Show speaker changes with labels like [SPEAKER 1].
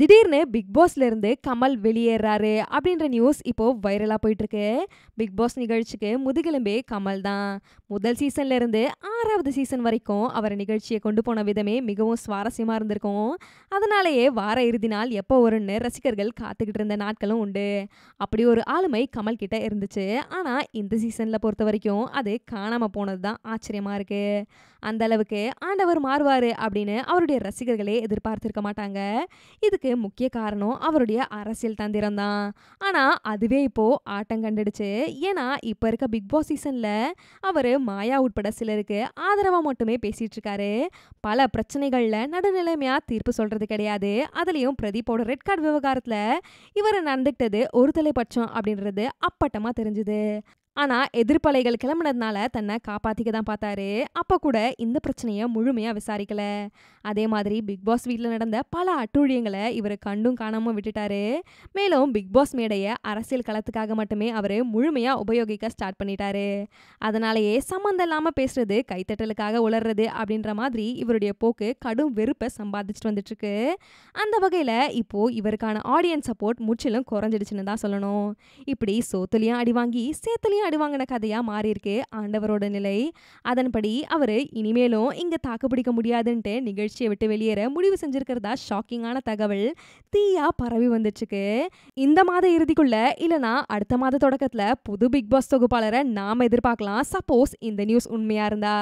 [SPEAKER 1] திடீர்னு பிக் பாஸ்ல இருந்து கமல் வெளியேறாரு அப்படின்ற நியூஸ் இப்போ வைரலா போயிட்டு இருக்கு பிக் பாஸ் நிகழ்ச்சிக்கு முதுகெலும்பே கமல் தான் முதல் சீசன்ல இருந்து ஆறாவது சீசன் வரைக்கும் அவர் நிகழ்ச்சியை கொண்டு போன விதமே மிகவும் சுவாரஸ்யமா இருந்திருக்கும் அதனாலேயே வார இறுதி நாள் எப்போ வரும்னு ரசிகர்கள் காத்துக்கிட்டு இருந்த நாட்களும் உண்டு அப்படி ஒரு ஆளுமை கமல் கிட்ட இருந்துச்சு ஆனா இந்த சீசன்ல பொறுத்த வரைக்கும் அது காணாம போனது தான் ஆச்சரியமா இருக்கு அந்த அளவுக்கு ஆண்டவர் மாறுவாரு அப்படின்னு அவருடைய ரசிகர்களே எதிர்பார்த்திருக்க மாட்டாங்க இது இதற்கு முக்கிய காரணம் அவருடைய அரசியல் தந்திரம் தான் ஆனால் அதுவே இப்போது ஆட்டம் கண்டுடுச்சு ஏன்னா இப்போ இருக்க பிக் பாஸ் சீசனில் அவர் மாயா உட்பட சிலருக்கு ஆதரவாக மட்டுமே பேசிகிட்டு இருக்காரு பல பிரச்சனைகளில் நடுநிலைமையாக தீர்ப்பு சொல்கிறது கிடையாது அதுலேயும் பிரதீப்போட ரெட் கார்டு விவகாரத்தில் இவர் நடந்துக்கிட்டது ஒரு தலைப்பட்சம் அப்படின்றது அப்பட்டமாக தெரிஞ்சுது ஆனால் எதிர்ப்பலைகள் கிளம்புனதுனால தன்னை காப்பாற்றிக்க தான் பார்த்தாரு அப்போ கூட இந்த பிரச்சனையை முழுமையாக விசாரிக்கல அதே மாதிரி பிக் பாஸ் வீட்டில் நடந்த பல அட்டூழியங்களை இவர் கண்டும் காணாமல் விட்டுட்டாரு மேலும் பிக் பாஸ் மேடையை அரசியல் களத்துக்காக மட்டுமே அவர் முழுமையாக உபயோகிக்க ஸ்டார்ட் பண்ணிட்டாரு அதனாலேயே சம்மந்தம் இல்லாமல் பேசுறது கைத்தட்டலுக்காக உளர்றது அப்படின்ற மாதிரி இவருடைய போக்கு கடும் வெறுப்பை சம்பாதிச்சுட்டு வந்துட்டுருக்கு அந்த வகையில் இப்போது இவருக்கான ஆடியன்ஸ் சப்போர்ட் முற்றிலும் குறைஞ்சிடுச்சுன்னு தான் சொல்லணும் இப்படி சோத்துலேயும் அடி வாங்கி சேத்துலேயும் அடிவாங்கின கதையாக மாறியிருக்கு ஆண்டவரோட நிலை அதன்படி அவர் இனிமேலும் இங்கே தாக்கு பிடிக்க முடியாதுன்ட்டு நிகழ்ச்சியை விட்டு வெளியேற முடிவு செஞ்சுருக்கிறதா ஷாக்கிங்கான தகவல் தீயாக பரவி வந்துச்சுக்கு இந்த மாத இறுதிக்குள்ள இல்லைனா அடுத்த மாத தொடக்கத்தில் புது பிக் பாஸ் தொகுப்பாளரை நாம் எதிர்பார்க்கலாம் சப்போஸ் இந்த நியூஸ் உண்மையாக இருந்தா